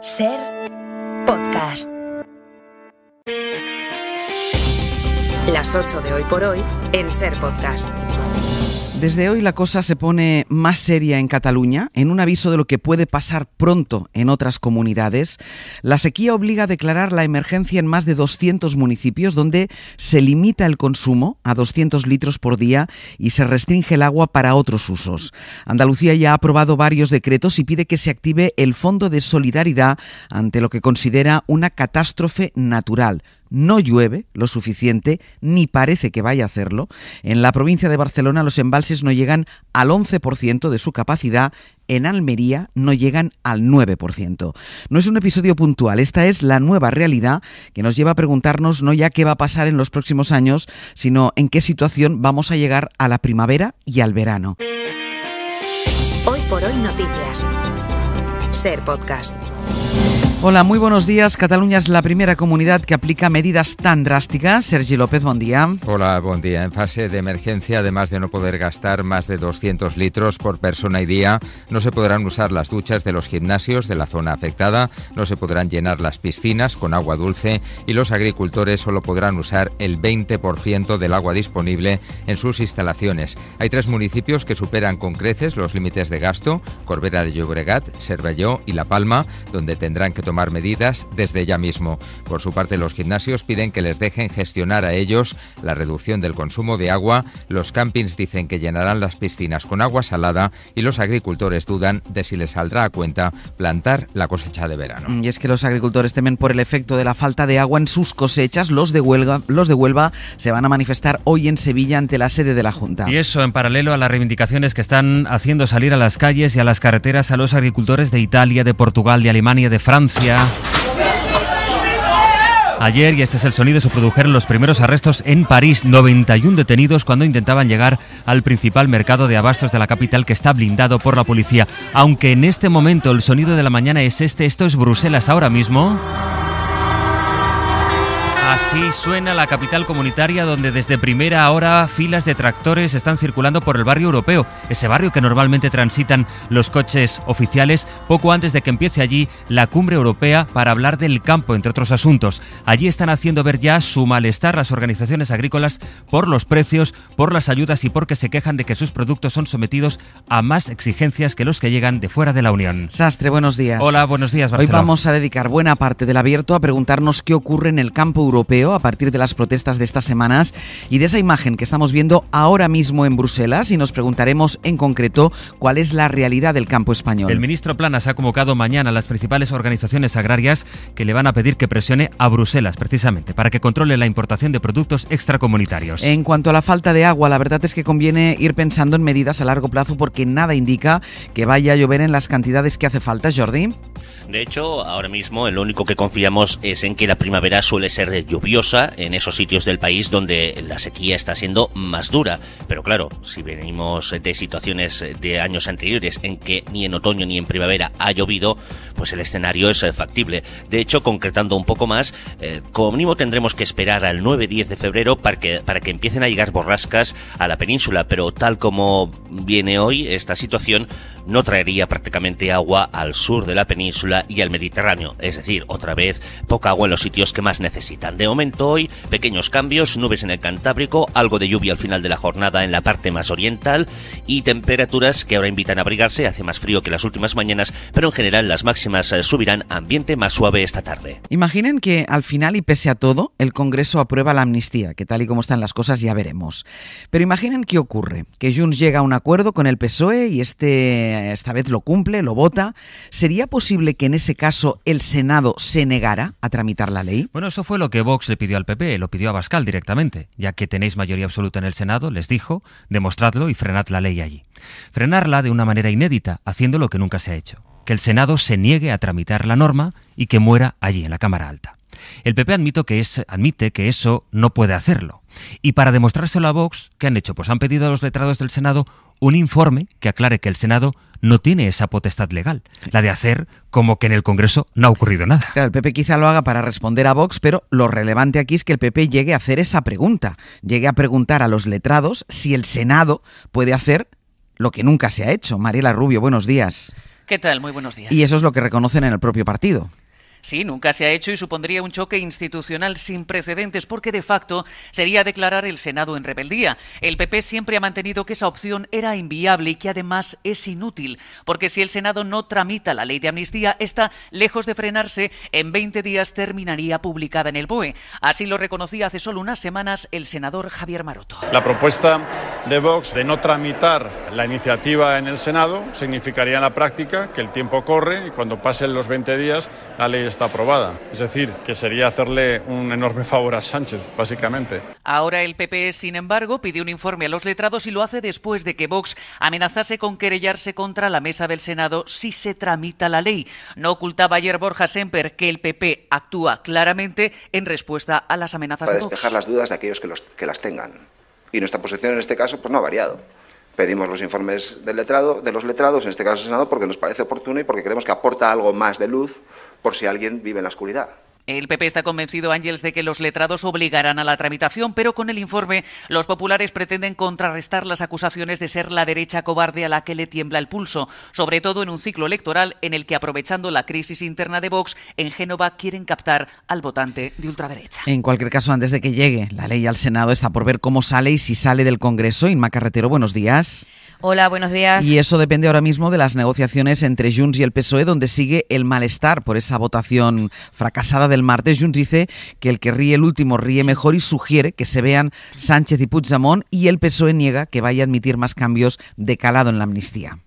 Ser podcast. Las 8 de hoy por hoy en Ser podcast. Desde hoy la cosa se pone más seria en Cataluña. En un aviso de lo que puede pasar pronto en otras comunidades, la sequía obliga a declarar la emergencia en más de 200 municipios donde se limita el consumo a 200 litros por día y se restringe el agua para otros usos. Andalucía ya ha aprobado varios decretos y pide que se active el Fondo de Solidaridad ante lo que considera una catástrofe natural, no llueve lo suficiente, ni parece que vaya a hacerlo. En la provincia de Barcelona los embalses no llegan al 11% de su capacidad, en Almería no llegan al 9%. No es un episodio puntual, esta es la nueva realidad que nos lleva a preguntarnos no ya qué va a pasar en los próximos años, sino en qué situación vamos a llegar a la primavera y al verano. Hoy por hoy noticias. Ser podcast. Hola, muy buenos días. Cataluña es la primera comunidad que aplica medidas tan drásticas. Sergi López, buen día. Hola, buen día. En fase de emergencia, además de no poder gastar más de 200 litros por persona y día, no se podrán usar las duchas de los gimnasios de la zona afectada, no se podrán llenar las piscinas con agua dulce y los agricultores solo podrán usar el 20% del agua disponible en sus instalaciones. Hay tres municipios que superan con creces los límites de gasto, Corbera de Llobregat, Cervelló y La Palma, donde tendrán que tomar medidas desde ya mismo. Por su parte, los gimnasios piden que les dejen gestionar a ellos la reducción del consumo de agua, los campings dicen que llenarán las piscinas con agua salada y los agricultores dudan de si les saldrá a cuenta plantar la cosecha de verano. Y es que los agricultores temen por el efecto de la falta de agua en sus cosechas. Los de, los de Huelva se van a manifestar hoy en Sevilla ante la sede de la Junta. Y eso en paralelo a las reivindicaciones que están haciendo salir a las calles y a las carreteras a los agricultores de Italia, de Portugal, de Alemania, de Francia Ayer, y este es el sonido, se produjeron los primeros arrestos en París, 91 detenidos cuando intentaban llegar al principal mercado de abastos de la capital que está blindado por la policía. Aunque en este momento el sonido de la mañana es este, esto es Bruselas ahora mismo. Sí, suena la capital comunitaria donde desde primera hora filas de tractores están circulando por el barrio europeo, ese barrio que normalmente transitan los coches oficiales poco antes de que empiece allí la cumbre europea para hablar del campo, entre otros asuntos. Allí están haciendo ver ya su malestar las organizaciones agrícolas por los precios, por las ayudas y porque se quejan de que sus productos son sometidos a más exigencias que los que llegan de fuera de la Unión. Sastre, buenos días. Hola, buenos días, Hoy vamos a dedicar buena parte del abierto a preguntarnos qué ocurre en el campo europeo a partir de las protestas de estas semanas y de esa imagen que estamos viendo ahora mismo en Bruselas y nos preguntaremos en concreto cuál es la realidad del campo español. El ministro Planas ha convocado mañana a las principales organizaciones agrarias que le van a pedir que presione a Bruselas precisamente para que controle la importación de productos extracomunitarios. En cuanto a la falta de agua, la verdad es que conviene ir pensando en medidas a largo plazo porque nada indica que vaya a llover en las cantidades que hace falta, Jordi. De hecho, ahora mismo lo único que confiamos es en que la primavera suele ser lluvia en esos sitios del país donde la sequía está siendo más dura. Pero claro, si venimos de situaciones de años anteriores en que ni en otoño ni en primavera ha llovido, pues el escenario es eh, factible. De hecho, concretando un poco más, eh, como mínimo tendremos que esperar al 9-10 de febrero para que, para que empiecen a llegar borrascas a la península, pero tal como viene hoy, esta situación no traería prácticamente agua al sur de la península y al Mediterráneo, es decir, otra vez poca agua en los sitios que más necesitan. De momento, momento hoy, pequeños cambios, nubes en el Cantábrico, algo de lluvia al final de la jornada en la parte más oriental y temperaturas que ahora invitan a abrigarse, hace más frío que las últimas mañanas, pero en general las máximas eh, subirán, ambiente más suave esta tarde. Imaginen que al final y pese a todo, el Congreso aprueba la amnistía, que tal y como están las cosas ya veremos. Pero imaginen qué ocurre, que Junts llega a un acuerdo con el PSOE y este esta vez lo cumple, lo vota. ¿Sería posible que en ese caso el Senado se negara a tramitar la ley? Bueno, eso fue lo que Vox le pidió al PP, lo pidió a Bascal directamente, ya que tenéis mayoría absoluta en el Senado, les dijo, demostradlo y frenad la ley allí. Frenarla de una manera inédita, haciendo lo que nunca se ha hecho, que el Senado se niegue a tramitar la norma y que muera allí en la Cámara Alta. El PP admite que eso no puede hacerlo. Y para demostrárselo a Vox, ¿qué han hecho? Pues han pedido a los letrados del Senado un informe que aclare que el Senado no tiene esa potestad legal, la de hacer como que en el Congreso no ha ocurrido nada. Claro, el PP quizá lo haga para responder a Vox, pero lo relevante aquí es que el PP llegue a hacer esa pregunta, llegue a preguntar a los letrados si el Senado puede hacer lo que nunca se ha hecho. Mariela Rubio, buenos días. ¿Qué tal? Muy buenos días. Y eso es lo que reconocen en el propio partido. Sí, nunca se ha hecho y supondría un choque institucional sin precedentes porque de facto sería declarar el Senado en rebeldía. El PP siempre ha mantenido que esa opción era inviable y que además es inútil, porque si el Senado no tramita la ley de amnistía, esta, lejos de frenarse, en 20 días terminaría publicada en el BOE. Así lo reconocía hace solo unas semanas el senador Javier Maroto. La propuesta de Vox de no tramitar la iniciativa en el Senado significaría en la práctica que el tiempo corre y cuando pasen los 20 días la ley está aprobada. Es decir, que sería hacerle un enorme favor a Sánchez, básicamente. Ahora el PP, sin embargo, pide un informe a los letrados y lo hace después de que Vox amenazase con querellarse contra la mesa del Senado si se tramita la ley. No ocultaba ayer Borja Semper que el PP actúa claramente en respuesta a las amenazas de Vox. despejar las dudas de aquellos que, las tengan. Y nuestra posición en este caso pues no ha variado. Pedimos los informes del letrado, de los letrados, en este caso del Senado, porque nos parece oportuno y porque creemos que aporta algo más de luz por si alguien vive en la oscuridad. El PP está convencido, Ángels, de que los letrados obligarán a la tramitación, pero con el informe los populares pretenden contrarrestar las acusaciones de ser la derecha cobarde a la que le tiembla el pulso, sobre todo en un ciclo electoral en el que, aprovechando la crisis interna de Vox, en Génova quieren captar al votante de ultraderecha. En cualquier caso, antes de que llegue la ley al Senado, está por ver cómo sale y si sale del Congreso. Inma Carretero, buenos días. Hola, buenos días. Y eso depende ahora mismo de las negociaciones entre Junts y el PSOE, donde sigue el malestar por esa votación fracasada de el martes, Junts dice que el que ríe el último ríe mejor y sugiere que se vean Sánchez y Puigdemont y el PSOE niega que vaya a admitir más cambios de calado en la amnistía.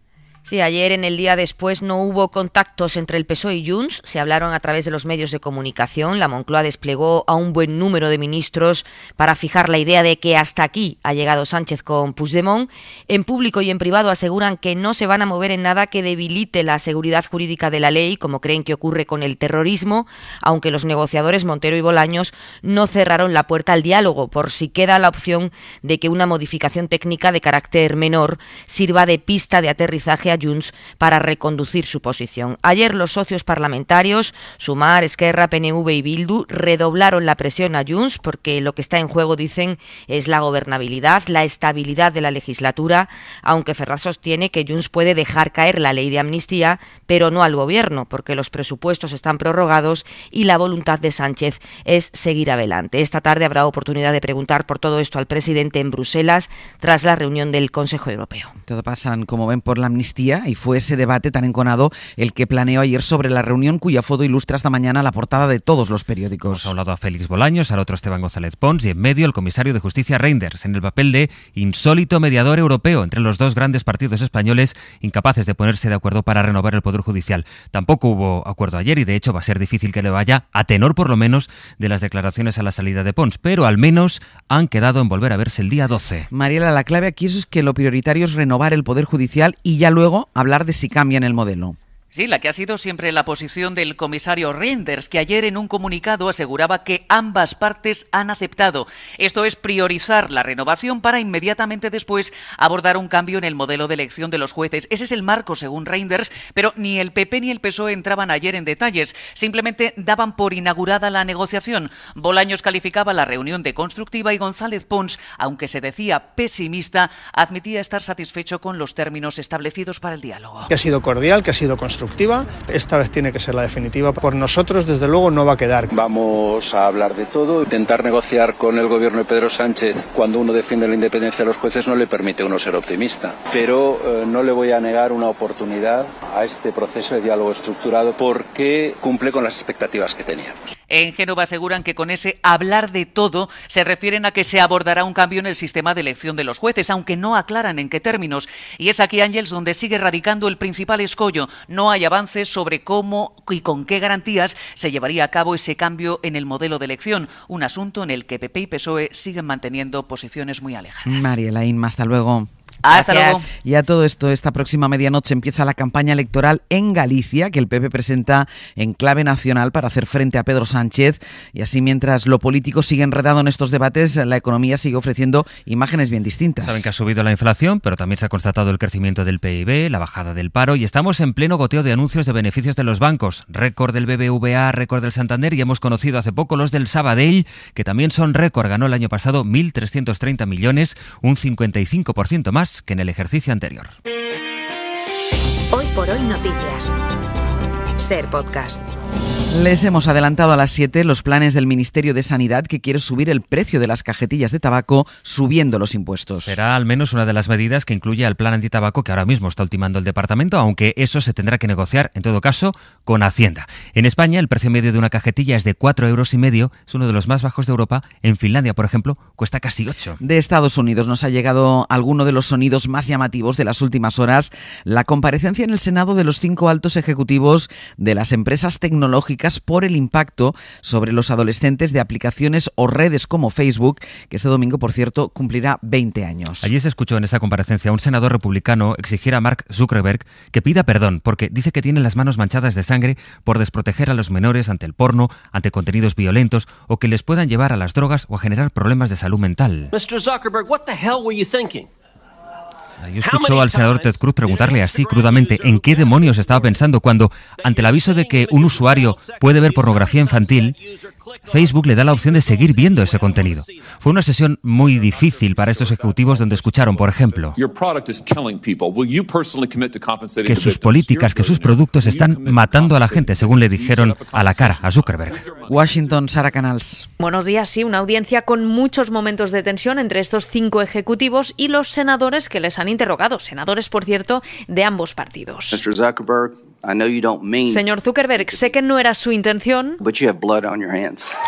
Sí, ayer en el día después no hubo contactos entre el PSOE y Junts, se hablaron a través de los medios de comunicación, la Moncloa desplegó a un buen número de ministros para fijar la idea de que hasta aquí ha llegado Sánchez con Puigdemont. En público y en privado aseguran que no se van a mover en nada que debilite la seguridad jurídica de la ley, como creen que ocurre con el terrorismo, aunque los negociadores Montero y Bolaños no cerraron la puerta al diálogo, por si queda la opción de que una modificación técnica de carácter menor sirva de pista de aterrizaje a Junts para reconducir su posición. Ayer los socios parlamentarios, Sumar, Esquerra, PNV y Bildu, redoblaron la presión a Junts porque lo que está en juego, dicen, es la gobernabilidad, la estabilidad de la legislatura, aunque Ferraz sostiene que Junts puede dejar caer la ley de amnistía, pero no al gobierno, porque los presupuestos están prorrogados y la voluntad de Sánchez es seguir adelante. Esta tarde habrá oportunidad de preguntar por todo esto al presidente en Bruselas tras la reunión del Consejo Europeo. Todo pasan, como ven, por la amnistía y fue ese debate tan enconado el que planeó ayer sobre la reunión cuya foto ilustra esta mañana la portada de todos los periódicos. a un a Félix Bolaños, al otro Esteban González Pons y en medio el comisario de justicia Reinders en el papel de insólito mediador europeo entre los dos grandes partidos españoles incapaces de ponerse de acuerdo para renovar el Poder Judicial. Tampoco hubo acuerdo ayer y de hecho va a ser difícil que le vaya a tenor por lo menos de las declaraciones a la salida de Pons, pero al menos han quedado en volver a verse el día 12. Mariela, la clave aquí es que lo prioritario es renovar el Poder Judicial y ya luego hablar de si cambian el modelo. Sí, la que ha sido siempre la posición del comisario Reinders, que ayer en un comunicado aseguraba que ambas partes han aceptado. Esto es priorizar la renovación para inmediatamente después abordar un cambio en el modelo de elección de los jueces. Ese es el marco, según Reinders, pero ni el PP ni el PSOE entraban ayer en detalles. Simplemente daban por inaugurada la negociación. Bolaños calificaba la reunión de constructiva y González Pons, aunque se decía pesimista, admitía estar satisfecho con los términos establecidos para el diálogo. ha sido cordial, que ha sido constructiva. Esta vez tiene que ser la definitiva. Por nosotros, desde luego, no va a quedar. Vamos a hablar de todo, intentar negociar con el gobierno de Pedro Sánchez cuando uno defiende la independencia de los jueces no le permite uno ser optimista. Pero eh, no le voy a negar una oportunidad a este proceso de diálogo estructurado porque cumple con las expectativas que teníamos en Génova aseguran que con ese hablar de todo se refieren a que se abordará un cambio en el sistema de elección de los jueces, aunque no aclaran en qué términos. Y es aquí, Ángels, donde sigue radicando el principal escollo. No hay avances sobre cómo y con qué garantías se llevaría a cabo ese cambio en el modelo de elección, un asunto en el que PP y PSOE siguen manteniendo posiciones muy alejadas. María hasta luego. Hasta luego. Y a todo esto, esta próxima medianoche empieza la campaña electoral en Galicia, que el PP presenta en clave nacional para hacer frente a Pedro Sánchez. Y así, mientras lo político sigue enredado en estos debates, la economía sigue ofreciendo imágenes bien distintas. Saben que ha subido la inflación, pero también se ha constatado el crecimiento del PIB, la bajada del paro y estamos en pleno goteo de anuncios de beneficios de los bancos. Récord del BBVA, récord del Santander y hemos conocido hace poco los del Sabadell, que también son récord. Ganó el año pasado 1.330 millones, un 55% más que en el ejercicio anterior. Hoy por hoy noticias. Ser podcast. Les hemos adelantado a las 7 los planes del Ministerio de Sanidad que quiere subir el precio de las cajetillas de tabaco subiendo los impuestos. Será al menos una de las medidas que incluye el plan antitabaco que ahora mismo está ultimando el departamento, aunque eso se tendrá que negociar, en todo caso, con Hacienda. En España, el precio medio de una cajetilla es de 4 euros y medio, es uno de los más bajos de Europa. En Finlandia, por ejemplo, cuesta casi 8. De Estados Unidos nos ha llegado alguno de los sonidos más llamativos de las últimas horas, la comparecencia en el Senado de los cinco altos ejecutivos de las empresas tecnológicas tecnológicas por el impacto sobre los adolescentes de aplicaciones o redes como Facebook, que este domingo, por cierto, cumplirá 20 años. Allí se escuchó en esa comparecencia a un senador republicano exigir a Mark Zuckerberg que pida perdón porque dice que tiene las manos manchadas de sangre por desproteger a los menores ante el porno, ante contenidos violentos o que les puedan llevar a las drogas o a generar problemas de salud mental. Mr. Zuckerberg, what the hell yo escucho al senador Ted Cruz preguntarle así crudamente en qué demonios estaba pensando cuando, ante el aviso de que un usuario puede ver pornografía infantil, Facebook le da la opción de seguir viendo ese contenido. Fue una sesión muy difícil para estos ejecutivos donde escucharon, por ejemplo, que sus políticas, que sus productos están matando a la gente, según le dijeron a la cara a Zuckerberg. Washington, Canals. Buenos días, sí, una audiencia con muchos momentos de tensión entre estos cinco ejecutivos y los senadores que les han interrogado, senadores, por cierto, de ambos partidos. Señor Zuckerberg, sé que no era su intención,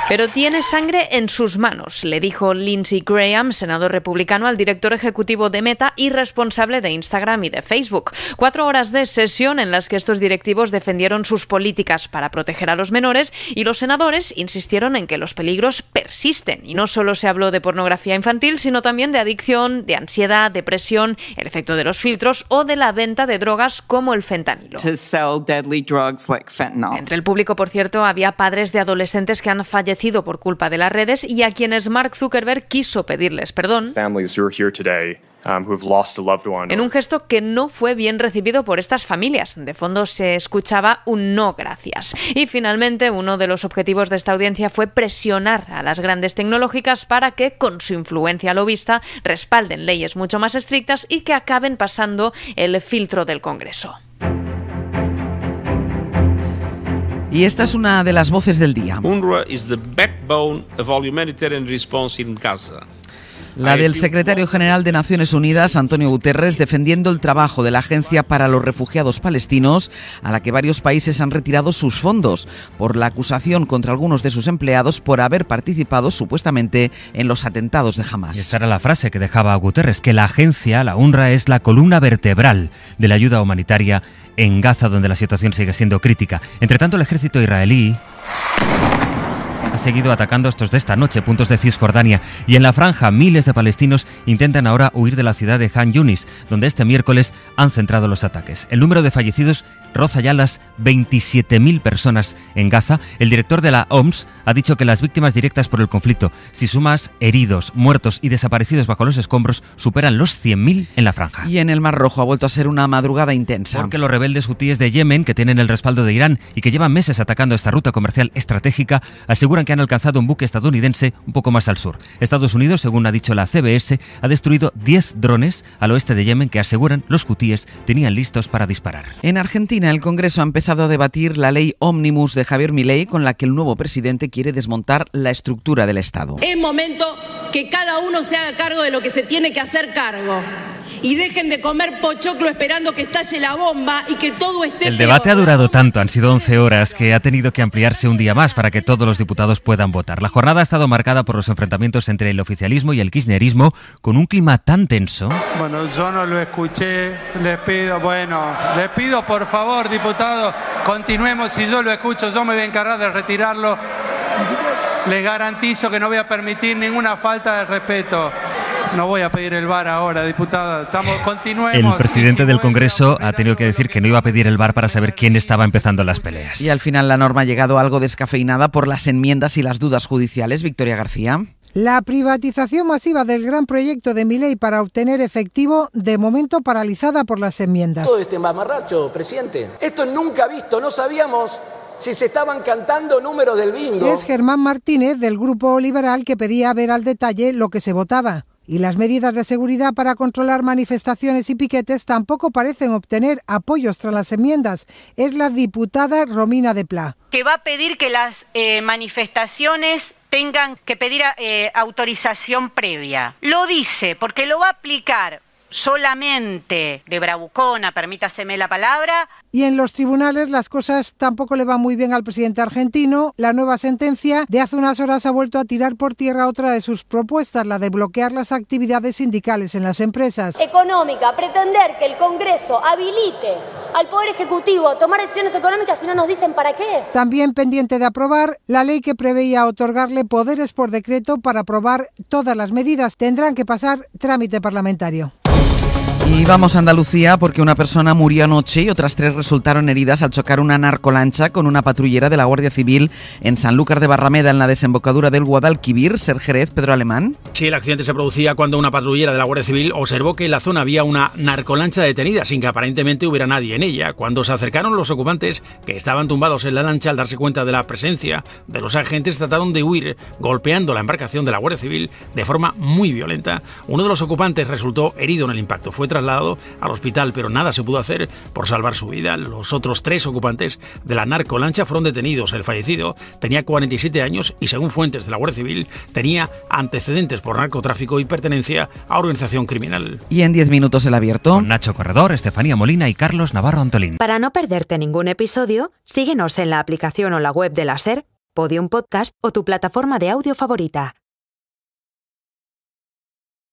pero tiene sangre en sus manos, le dijo Lindsey Graham, senador republicano, al director ejecutivo de Meta y responsable de Instagram y de Facebook. Cuatro horas de sesión en las que estos directivos defendieron sus políticas para proteger a los menores y los senadores insistieron en que los peligros persisten. Y no solo se habló de pornografía infantil, sino también de adicción, de ansiedad, depresión, el efecto de los filtros o de la venta de drogas como el fentanilo. Entre el público, por cierto, había padres de adolescentes que han fallecido por culpa de las redes y a quienes Mark Zuckerberg quiso pedirles perdón. En un gesto que no fue bien recibido por estas familias. De fondo se escuchaba un no gracias. Y finalmente, uno de los objetivos de esta audiencia fue presionar a las grandes tecnológicas para que, con su influencia lobista, respalden leyes mucho más estrictas y que acaben pasando el filtro del Congreso. Y esta es una de las voces del día. UNRWA is the backbone of all humanitarian response in Gaza. La del secretario general de Naciones Unidas, Antonio Guterres, defendiendo el trabajo de la Agencia para los Refugiados Palestinos, a la que varios países han retirado sus fondos por la acusación contra algunos de sus empleados por haber participado supuestamente en los atentados de Hamas. esa era la frase que dejaba Guterres, que la agencia, la UNRWA, es la columna vertebral de la ayuda humanitaria en Gaza, donde la situación sigue siendo crítica. Entre tanto, el ejército israelí ha seguido atacando estos de esta noche puntos de Cisjordania y en la franja miles de palestinos intentan ahora huir de la ciudad de Han Yunis, donde este miércoles han centrado los ataques. El número de fallecidos roza ya las 27.000 personas en Gaza. El director de la OMS ha dicho que las víctimas directas por el conflicto, si sumas heridos, muertos y desaparecidos bajo los escombros, superan los 100.000 en la franja. Y en el Mar Rojo ha vuelto a ser una madrugada intensa. Porque los rebeldes hutíes de Yemen, que tienen el respaldo de Irán y que llevan meses atacando esta ruta comercial estratégica, aseguran que han alcanzado un buque estadounidense un poco más al sur. Estados Unidos, según ha dicho la CBS, ha destruido 10 drones al oeste de Yemen que aseguran los hutíes tenían listos para disparar. En Argentina, el Congreso ha empezado a debatir la ley ómnibus de Javier Milei con la que el nuevo presidente quiere desmontar la estructura del Estado. Es momento que cada uno se haga cargo de lo que se tiene que hacer cargo y dejen de comer pochoclo esperando que estalle la bomba y que todo esté... El debate ha durado tanto, han sido 11 horas, que ha tenido que ampliarse un día más para que todos los diputados puedan votar. La jornada ha estado marcada por los enfrentamientos entre el oficialismo y el kirchnerismo, con un clima tan tenso. Bueno, yo no lo escuché, les pido, bueno, les pido por favor, diputados, continuemos, si yo lo escucho, yo me voy a encargar de retirarlo. Les garantizo que no voy a permitir ninguna falta de respeto. No voy a pedir el bar ahora, diputada. Estamos, continuemos. El presidente del Congreso ha tenido que decir que no iba a pedir el bar para saber quién estaba empezando las peleas. Y al final la norma ha llegado algo descafeinada por las enmiendas y las dudas judiciales. Victoria García. La privatización masiva del gran proyecto de ley para obtener efectivo, de momento paralizada por las enmiendas. Todo este mamarracho, presidente. Esto nunca visto, no sabíamos si se estaban cantando números del bingo. Es Germán Martínez del Grupo Liberal que pedía ver al detalle lo que se votaba. Y las medidas de seguridad para controlar manifestaciones y piquetes tampoco parecen obtener apoyos tras las enmiendas. Es la diputada Romina de Pla. Que va a pedir que las eh, manifestaciones tengan que pedir eh, autorización previa. Lo dice porque lo va a aplicar solamente de bravucona, permítaseme la palabra. Y en los tribunales las cosas tampoco le van muy bien al presidente argentino. La nueva sentencia de hace unas horas ha vuelto a tirar por tierra otra de sus propuestas, la de bloquear las actividades sindicales en las empresas. Económica, pretender que el Congreso habilite al Poder Ejecutivo a tomar decisiones económicas si no nos dicen para qué. También pendiente de aprobar la ley que preveía otorgarle poderes por decreto para aprobar todas las medidas. Tendrán que pasar trámite parlamentario. Y vamos a Andalucía porque una persona murió anoche y otras tres resultaron heridas al chocar una narcolancha con una patrullera de la Guardia Civil en Sanlúcar de Barrameda, en la desembocadura del Guadalquivir. Ser Jerez, Pedro Alemán. Sí, el accidente se producía cuando una patrullera de la Guardia Civil observó que en la zona había una narcolancha detenida sin que aparentemente hubiera nadie en ella. Cuando se acercaron los ocupantes, que estaban tumbados en la lancha al darse cuenta de la presencia de los agentes, trataron de huir golpeando la embarcación de la Guardia Civil de forma muy violenta. Uno de los ocupantes resultó herido en el impacto. Fue trasladado al hospital, pero nada se pudo hacer por salvar su vida. Los otros tres ocupantes de la narcolancha fueron detenidos. El fallecido tenía 47 años y, según fuentes de la Guardia Civil, tenía antecedentes por narcotráfico y pertenencia a organización criminal. Y en 10 minutos el abierto. Nacho Corredor, Estefanía Molina y Carlos Navarro Antolín. Para no perderte ningún episodio, síguenos en la aplicación o la web de la SER, Podium Podcast o tu plataforma de audio favorita.